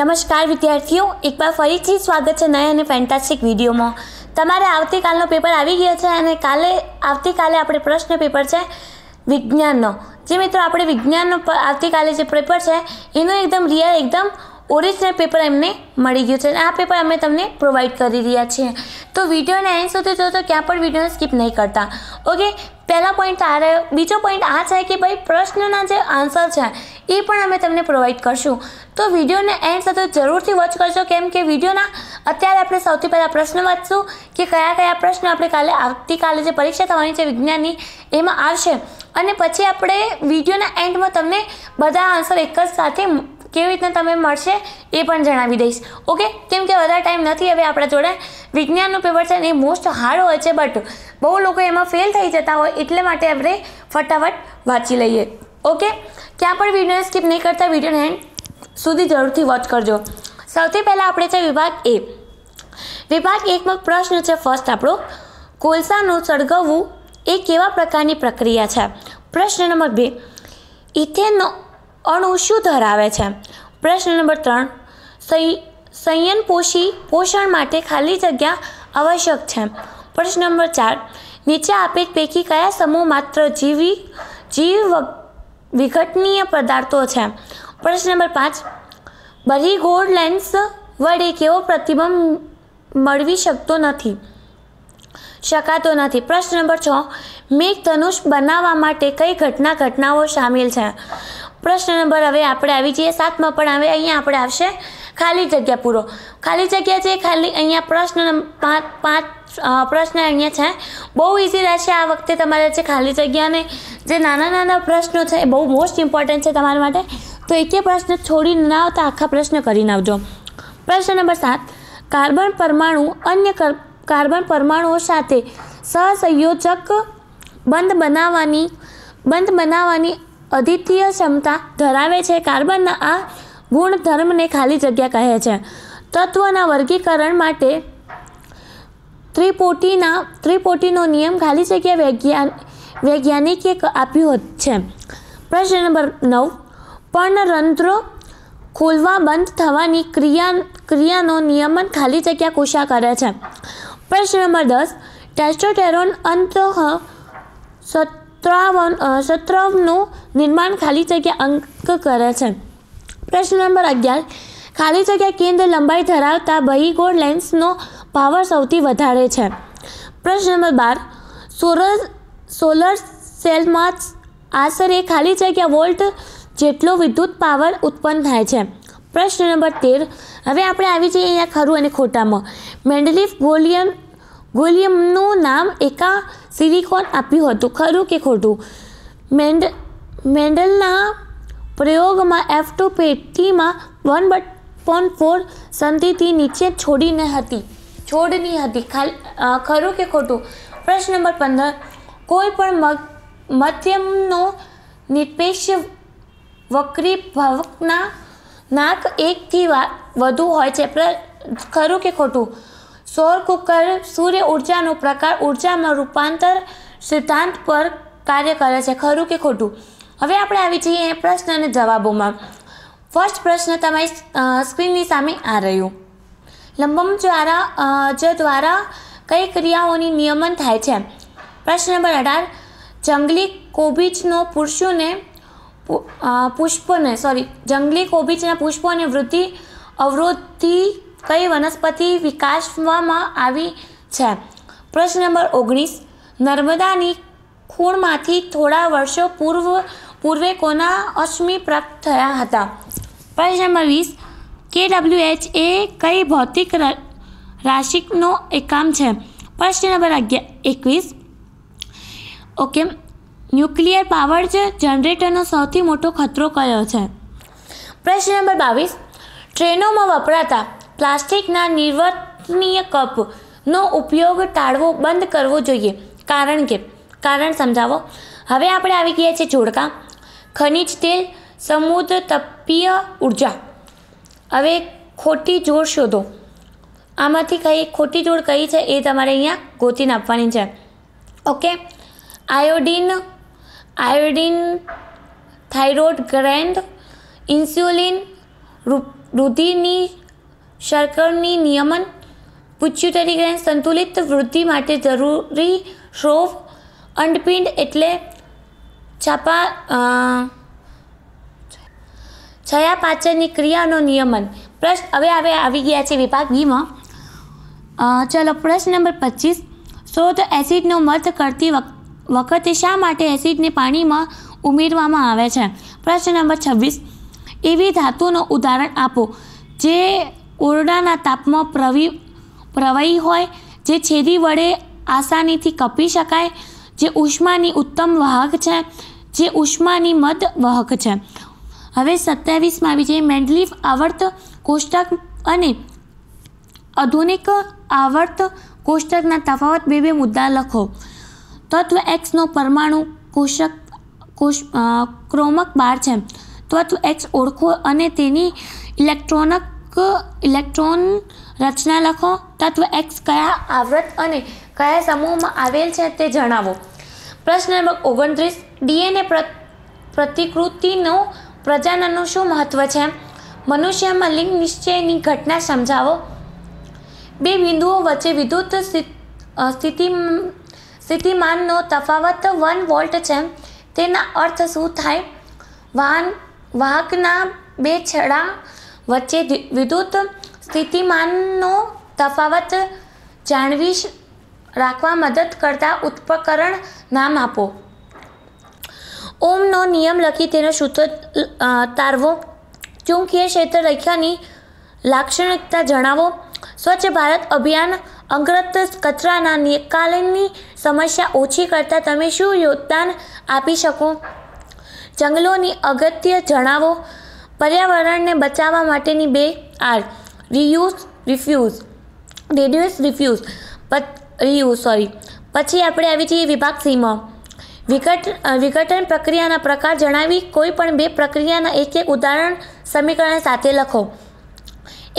નમસ્કાર વિદ્યાર્થીઓ એકવાર ફરીથી સ્વાગત છે નયા અને ફેન્ટાસ્ટિક વિડીયોમાં તમારે આવતીકાલનો પેપર આવી ગયો છે અને કાલે આવતીકાલે આપણે પ્રશ્ન પેપર છે વિજ્ઞાનનો જે મિત્રો આપણે વિજ્ઞાનનો આવતીકાલે જે પેપર છે એનો એકદમ રિયલ એકદમ ઓરિજિનલ પેપર એમને મળી ગયું છે અને આ પેપર અમે તમને પ્રોવાઈડ કરી રહ્યા છીએ તો વિડીયોને એન્ડ સુધી જો તો ક્યાં પણ વિડીયોને સ્કીપ નહીં કરતા ઓકે પહેલા પોઈન્ટ આ રહ્યો બીજો પોઈન્ટ આ છે કે ભાઈ પ્રશ્નના જે આન્સર છે એ પણ અમે તમને પ્રોવાઈડ કરશું તો વિડીયોને એન્ડ સાથે જરૂરથી વોચ કરશો કેમ કે વિડીયોના અત્યારે આપણે સૌથી પહેલાં પ્રશ્ન વાંચશું કે કયા કયા પ્રશ્ન આપણે કાલે આવતીકાલે જે પરીક્ષા થવાની છે વિજ્ઞાનની એમાં આવશે અને પછી આપણે વિડીયોના એન્ડમાં તમને બધા આન્સર એક જ સાથે કેવી રીતના તમે મળશે એ પણ જણાવી દઈશ ઓકે કેમ કે વધારે ટાઈમ નથી હવે આપણા જોડે વિજ્ઞાનનું પેપર છે ને એ મોસ્ટ હાર્ડ હોય છે બટ બહુ લોકો એમાં ફેલ થઈ જતા હોય એટલે માટે આપણે ફટાફટ વાંચી લઈએ ઓકે ક્યાં પણ વિડીયો સ્કીપ નહીં કરતા વિડીયોને હેન્ડ સુધી જરૂરથી વોચ કરજો સૌથી પહેલાં આપણે છે વિભાગ એ વિભાગ એકમાં પ્રશ્ન છે ફર્સ્ટ આપણો કોલસાનું સળગવવું એ કેવા પ્રકારની પ્રક્રિયા છે પ્રશ્ન નંબર બે ઇથેનો અણુ શું ધરાવે છે પ્રશ્ન નંબર ત્રણ સૈ પોષી પોષણ માટે ખાલી જગ્યા આવશ્યક છે પ્રશ્ન નંબર ચાર નીચે આપેલ પૈકી કયા સમૂહ માત્ર જીવી જીવ વિઘટનીય પદાર્થો છે પ્રશ્ન નંબર પાંચ બરી ગોલ્ડ લેન્સ વડે કેવો પ્રતિબંધ મળવી શકતો નથી શકાતો નથી પ્રશ્ન નંબર છ મેઘ ધનુષ બનાવવા માટે કઈ ઘટના ઘટનાઓ સામેલ છે પ્રશ્ન નંબર હવે આપણે આવી જઈએ સાતમાં પણ હવે અહીંયા આપણે આવશે ખાલી જગ્યા પૂરો ખાલી જગ્યા છે ખાલી અહીંયા પ્રશ્ન પાંચ પાંચ પ્રશ્ન અહીંયા છે બહુ ઇઝી રહેશે આ વખતે તમારે જે ખાલી જગ્યાને જે નાના નાના પ્રશ્નો છે એ બહુ મોસ્ટ ઇમ્પોર્ટન્ટ છે તમારા માટે તો એકે પ્રશ્ન છોડી ના આવતા આખા પ્રશ્ન કરી આવજો પ્રશ્ન નંબર સાત કાર્બન પરમાણુ અન્ય કાર્બન પરમાણુઓ સાથે સહસંયોજક બંધ બનાવવાની બંધ બનાવવાની અદ્વિતીય ક્ષમતા ધરાવે છે કાર્બનના આ ગુણધર્મને ખાલી જગ્યા કહે છે તત્વના વર્ગીકરણ માટે ત્રિપોટીના ત્રિપોટીનો નિયમ ખાલી જગ્યા વૈજ્ઞાન વૈજ્ઞાનિકે આપ્યું છે પ્રશ્ન નંબર નવ રંધ્રો ખોલવા બંધ થવાની ક્રિયા ક્રિયાનો નિયમન ખાલી જગ્યા કોશા કરે છે પ્રશ્ન નંબર દસ ટેસ્ટોટેરોન અંત સત ત્રાવણ સત્રવનું નિર્માણ ખાલી જગ્યા અંક કરે છે પ્રશ્ન નંબર અગિયાર ખાલી જગ્યા કેન્દ્ર લંબાઈ ધરાવતા બહીગોળ લેન્સનો પાવર સૌથી વધારે છે પ્રશ્ન નંબર બાર સોલર સોલર સેલમાં આશરે ખાલી જગ્યા વોલ્ટ જેટલો વિદ્યુત પાવર ઉત્પન્ન થાય છે પ્રશ્ન નંબર તેર હવે આપણે આવી જઈએ અહીંયા ખરું અને ખોટામાં મેન્ડલીફ ગોલિયમ ગોલિયમનું નામ એકા સિલિકોન આપ્યું હતું ખરું કે ખોટું મેન્ડ મેન્ડલના પ્રયોગમાં એફ ટુ પેટીમાં વન બટ પોન ફોર સંધિથી નીચે છોડીને હતી છોડની હતી ખાલી ખરું કે ખોટું પ્રશ્ન નંબર પંદર કોઈ પણ મધ્યમનો નિરપેક્ષ વક્રી ભાવકના નાક એકથી વધુ હોય છે ખરું કે ખોટું સૌર કુકર સૂર્ય ઉર્જાનો પ્રકાર ઉર્જામાં રૂપાંતર સિદ્ધાંત પર કાર્ય કરે છે ખરું કે ખોટું હવે આપણે આવી જઈએ પ્રશ્ન અને જવાબોમાં ફર્સ્ટ પ્રશ્ન તમારી સ્ક્રીનની સામે આ રહ્યું લંબમ દ્વારા જ દ્વારા કઈ ક્રિયાઓની નિયમન થાય છે પ્રશ્ન નંબર અઢાર જંગલી કોબીજનો પુરુષોને પુષ્પને સોરી જંગલી કોબીજના પુષ્પોને વૃદ્ધિ અવરોધી કઈ વનસ્પતિ વિકાસવામાં આવી છે પ્રશ્ન નંબર ઓગણીસ નર્મદાની ખૂણમાંથી થોડા વર્ષો પૂર્વ પૂર્વે કોના અશ્મિ પ્રાપ્ત થયા હતા પ્રશ્ન નંબર વીસ કે ડબલ્યુ એચ એ કઈ ભૌતિક રાશિનો એકમ છે પ્રશ્ન નંબર અગિયાર એકવીસ ઓકે ન્યુક્લિયર પાવર જનરેટરનો સૌથી મોટો ખતરો કયો છે પ્રશ્ન નંબર બાવીસ ટ્રેનોમાં વપરાતા પ્લાસ્ટિકના નિર્વર્તનીય કપનો ઉપયોગ ટાળવો બંધ કરવો જોઈએ કારણ કે કારણ સમજાવો હવે આપણે આવી ગયા છીએ જોડકા ખનિજ તેલ સમુદ્ર તપીય ઉર્જા હવે ખોટી જોડ શોધો આમાંથી કઈ ખોટી જોડ કઈ છે એ તમારે અહીંયા ગોતી નાખવાની છે okay iodine iodine thyroid gland insulin રુધિરની શર્કરની નિયમન પુચ્યુટરી સંતુલિત વૃદ્ધિ માટે જરૂરી શ્રોવ અંડપિંડ એટલે છાપા છયા પાચનની ક્રિયાનો નિયમન પ્રશ્ન હવે હવે આવી ગયા છે વિભાગ બીમાં ચલો પ્રશ્ન નંબર પચીસ શોધ એસિડનો મર્થ કરતી વખતે શા માટે એસિડને પાણીમાં ઉમેરવામાં આવે છે પ્રશ્ન નંબર છવ્વીસ એવી ધાતુનું ઉદાહરણ આપો જે ઓરડાના તાપમાં પ્રવી પ્રવાહી હોય જે છેદી વડે આસાનીથી કપી શકાય જે ઉષ્માની ઉત્તમ વાહક છે જે ઉષ્માની મદ વાહક છે હવે સત્યાવીસમાં આવી જઈએ મેન્ડલીફ આવર્ત કોષ્ટક અને આધુનિક આવર્ત કોષ્ટકના તફાવત બે બે મુદ્દા લખો તત્વ એક્સનો પરમાણુ કોષક કોષ ક્રોમક બાર છે તત્વ એક્સ ઓળખો અને તેની ઇલેક્ટ્રોનક ઇલેક્ટ્રોન રચના લખો તત્વ એક્સ કયા આવૃત અને કયા સમૂહમાં આવેલ છે તે જણાવો પ્રશ્ન નંબર ઓગણત્રીસ ડીએનએ પ્રતિકૃતિનું પ્રજનનનું શું મહત્વ છે મનુષ્યમાં લિંગ નિશ્ચયની ઘટના સમજાવો બે બિંદુઓ વચ્ચે વિદ્યુત સ્થિતિ સ્થિતિમાનનો તફાવત વન વોલ્ટ છે તેના અર્થ શું થાય વાહન વાહકના બે છેડા વચ્ચે વિદ્યુત સ્થિતિમાનનો તફાવત જાણવી રાખવા મદદ કરતા ઉપકરણ નામ આપો ઓમનો નિયમ લખી તેનો સૂત્ર તારવો ચૂંકીય ક્ષેત્ર રેખાની લાક્ષણિકતા જણાવો સ્વચ્છ ભારત અભિયાન અંગ્રત કચરાના નિકાલની સમસ્યા ઓછી કરતાં તમે શું યોગદાન આપી શકો જંગલોની અગત્ય જણાવો પર્યાવરણને બચાવવા માટેની બે R reuse refuse reduce refuse reuse sorry પછી આપણે આવી જઈએ વિભાગ સીમા વિઘટ વિઘટન પ્રક્રિયાના પ્રકાર જણાવી કોઈ પણ બે પ્રક્રિયાના એક એક ઉદાહરણ સમીકરણ સાથે લખો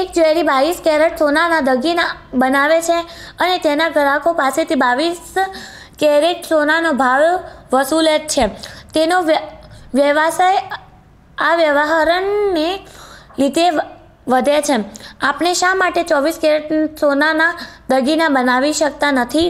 એક જ્વેરી બાવીસ કેરેટ સોનાના દગીના બનાવે છે અને તેના ગ્રાહકો પાસેથી બાવીસ કેરેટ સોનાનો ભાવ વસૂલે છે તેનો વ્ય વ્યવસાય આ વ્યવહારને લીધે વધે છે આપણે શા માટે ચોવીસ કેરેટ સોનાના દગીના બનાવી શકતા નથી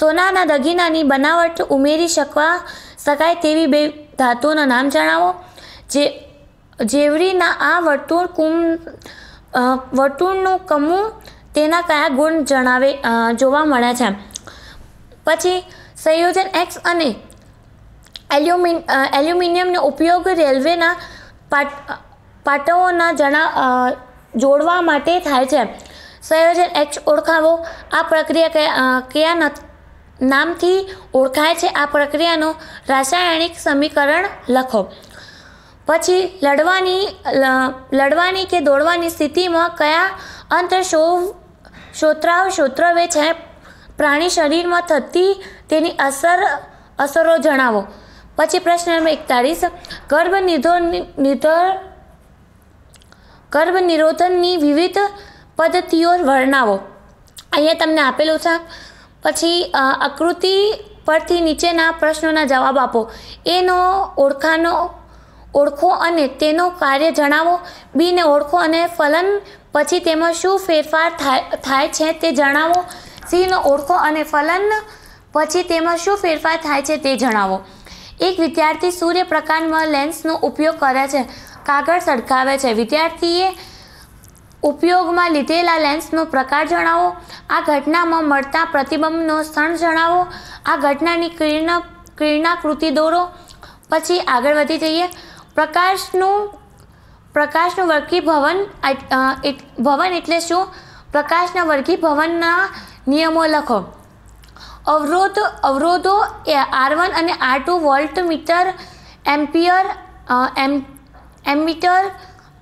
સોનાના દગીનાની બનાવટ ઉમેરી શકવા શકાય તેવી બે ધાતુઓનું નામ જણાવો જે જેવરીના આ વર્તુળ કુમ વર્તુળનું કમું તેના કયા ગુણ જણાવે જોવા મળે છે પછી સંયોજન એક્સ અને એલ્યુમિન એલ્યુમિનિયમનો ઉપયોગ રેલવેના પાટ પાટાઓના જણા જોડવા માટે થાય છે સંયોજન એચ ઓળખાવો આ પ્રક્રિયા કયા કયા નામથી ઓળખાય છે આ પ્રક્રિયાનું રાસાયણિક સમીકરણ લખો પછી લડવાની લડવાની કે દોડવાની સ્થિતિમાં કયા અંતર શો શોત્રાવ શોત્રવે છે પ્રાણી શરીરમાં થતી તેની અસર અસરો જણાવો પછી પ્રશ્ન નંબર એકતાળીસ ગર્ભ નિધોન નિધર ગર્ભ નિરોધનની વિવિધ પદ્ધતિઓ વર્ણાવો અહીંયા તમને આપેલું છે પછી આકૃતિ પરથી નીચેના પ્રશ્નોના જવાબ આપો એનો ઓળખાનો ઓળખો અને તેનો કાર્ય જણાવો બીને ઓળખો અને ફલન પછી તેમાં શું ફેરફાર થાય છે તે જણાવો સીનો ઓળખો અને ફલન પછી તેમાં શું ફેરફાર થાય છે તે જણાવો એક વિદ્યાર્થી સૂર્યપ્રકાશમાં લેન્સનો ઉપયોગ કરે છે કાગળ સળગાવે છે વિદ્યાર્થીએ ઉપયોગમાં લીધેલા લેન્સનો પ્રકાર જણાવો આ ઘટનામાં મળતા પ્રતિબંબનો સ્થળ જણાવો આ ઘટનાની કિર્ણ કિરણાકૃતિ દોરો પછી આગળ વધી જઈએ પ્રકાશનું પ્રકાશનું વર્ગીભવન ભવન એટલે શું પ્રકાશના વર્ગીભવનના નિયમો લખો અવરોધ અવરોધો એ આર વન અને R two voltmeter ampere એમ એમીટર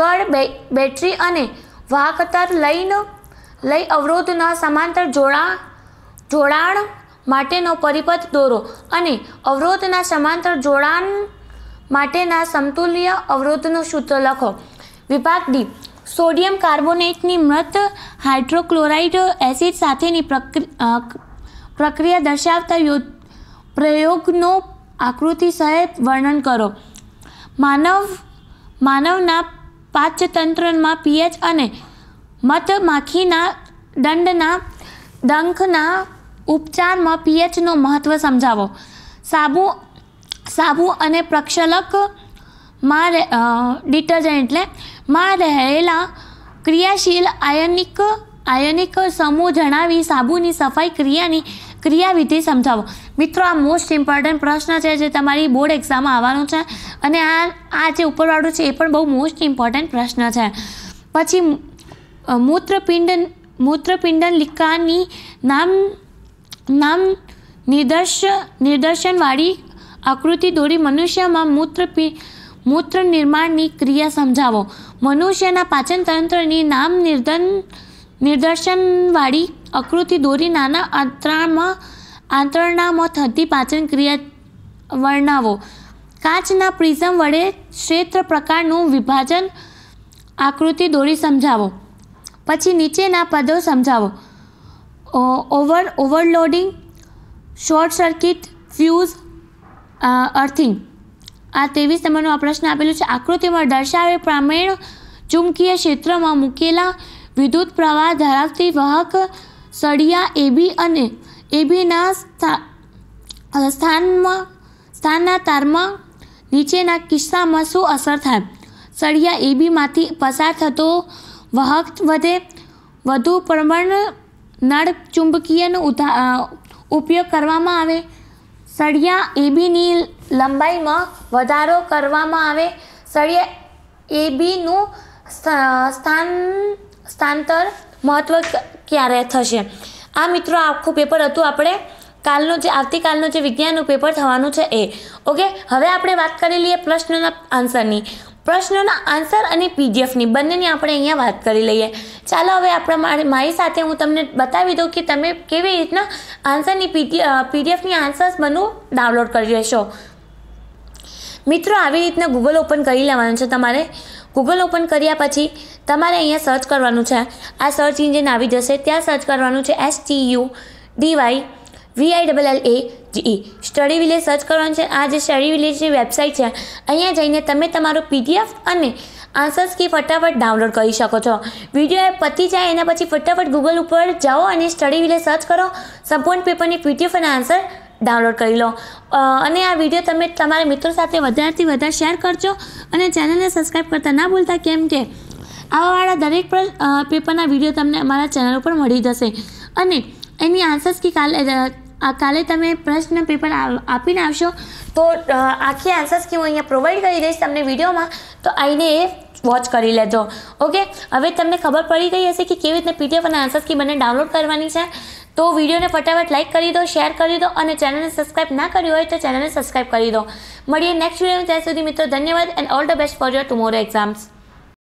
કળ બેટરી અને વાહકતા લઈને લઈ અવરોધના સમાંતર જોડાણ જોડાણ માટેનો પરિપથ દોરો અને અવરોધના સમાંતર જોડાણ માટેના સમતુલ્ય અવરોધનું સૂત્ર લખો વિભાગ ડી સોડિયમ કાર્બોનેટની મૃત હાઇડ્રોક્લોરાઇડ એસિડ સાથેની પ્રક્રિ પ્રક્રિયા દર્શાવતા યુદ્ધ પ્રયોગનું આકૃતિ સહિત વર્ણન કરો માનવ માનવના પાચતંત્રમાં પીએચ અને મતમાખીના દંડના ડંખના ઉપચારમાં પીએચનો મહત્ત્વ સમજાવો સાબુ સાબુ અને પ્રક્ષલકમાં ડિટર્જન્ટ એટલે માં રહેલા ક્રિયાશીલ આયનિક આયનિક સમૂહ જણાવી સાબુની સફાઈ ક્રિયાની ક્રિયાવિધિ સમજાવો મિત્રો આ મોસ્ટ ઇમ્પોર્ટન્ટ પ્રશ્ન છે જે તમારી બોર્ડ એક્ઝામમાં આવવાનું છે અને આ આ જે ઉપરવાળું છે એ પણ બહુ મોસ્ટ ઇમ્પોર્ટન્ટ પ્રશ્ન છે પછી મૂત્રપિંડ મૂત્રપિંડ લિકાની નામ નામ નિદર્શ નિદર્શનવાળી આકૃતિ દોરી મનુષ્યમાં મૂત્રપિ મૂત્ર નિર્માણની ક્રિયા સમજાવો મનુષ્યના પાચનતંત્રની નામ નિર્ધન નિદર્શનવાળી આકૃતિ દોરી નાના આંતરણમાં આંતરણામાં થતી પાચન ક્રિયા વર્ણવો કાચના પ્રિઝમ વડે ક્ષેત્ર પ્રકારનું વિભાજન આકૃતિ દોરી સમજાવો પછી નીચેના પદો સમજાવો over overloading short circuit fuse earthing આ ત્રેવીસ નંબરનો પ્રશ્ન આપેલો છે આકૃતિમાં દર્શાવે પ્રમાણે ચુંબકીય ક્ષેત્રમાં મૂકેલા વિદ્યુત પ્રવાહ ધરાવતી વાહક સળિયા એબી અને એબીના સ્થાનમાં સ્થાનના તારમાં નીચેના કિસ્સામાં શું અસર થાય સળિયા એબીમાંથી પસાર થતો વાહક વધે વધુ પ્રમાણ નળ ચુંબકીયનો ઉપયોગ કરવામાં આવે સળિયા એબીની લંબાઈમાં વધારો કરવામાં આવે સળિયા એબીનું સ્થાન સ્થાનતર મહત્ત્વ ક્યારે થશે આ મિત્રો આખું પેપર હતું આપણે કાલનું જે આવતીકાલનું જે વિજ્ઞાનનું પેપર થવાનું છે એ ઓકે હવે આપણે વાત કરી લઈએ પ્રશ્નના આન્સરની પ્રશ્નોના આન્સર અને પીડીએફની બંનેની આપણે અહીંયા વાત કરી લઈએ ચાલો હવે આપણા મારી સાથે હું તમને બતાવી દઉં કે તમે કેવી રીતના આન્સરની પીડી પીડીએફની આન્સર્સ બનવું ડાઉનલોડ કરી લેશો મિત્રો આવી રીતના ગૂગલ ઓપન કરી લેવાનું છે તમારે ગૂગલ ઓપન કર્યા પછી તમારે અહીંયા સર્ચ કરવાનું છે આ સર્ચ ઇન્જિન આવી જશે ત્યાં સર્ચ કરવાનું છે S T U D Y V I double L A G E study village search કરવાનું છે આ જે સ્ટડી વિલેજની વેબસાઇટ છે અહીંયા જઈને તમે તમારું પીડીએફ અને આન્સર્સ કી ફટાફટ ડાઉનલોડ કરી શકો છો વિડીયો એપ પતી જાય એના પછી ફટાફટ ગૂગલ ઉપર જાઓ અને સ્ટડી વિલેજ સર્ચ કરો સંપૂર્ણ પેપરની પીટીએફ અને આન્સર ડાઉનલોડ કરી લો અને આ વિડીયો તમે તમારા મિત્રો સાથે વધારેથી વધારે શેર કરજો અને ચેનલને સબસ્ક્રાઈબ કરતા ના ભૂલતા કેમ કે આવાવાળા દરેક પેપરના વિડીયો તમને અમારા ચેનલ ઉપર મળી જશે અને એની આન્સર્સ કે કાલે કાલે તમે પ્રશ્ન પેપર આપીને આવશો તો આખી આન્સર્સ કે હું અહીંયા પ્રોવાઈડ કરી દઈશ તમને વિડીયોમાં તો આવીને એ વોચ કરી લેજો ઓકે હવે તમને ખબર પડી ગઈ હશે કે કેવી રીતે પીડીએફ અને આન્સર્સ કી બંને ડાઉનલોડ કરવાની છે તો વિડીયોને ફટાફટ લાઇક કરી દો શેર કરી દો અને ચેનલને સબસ્ક્રાઇબ ના કરી હોય તો ચેનલને સબસ્ક્રાઇબ કરી દો મળીએ નેક્સ્ટ વિડીયો ત્યાં સુધી મિત્રો ધન્યવાદ and all the best for your tomorrow exams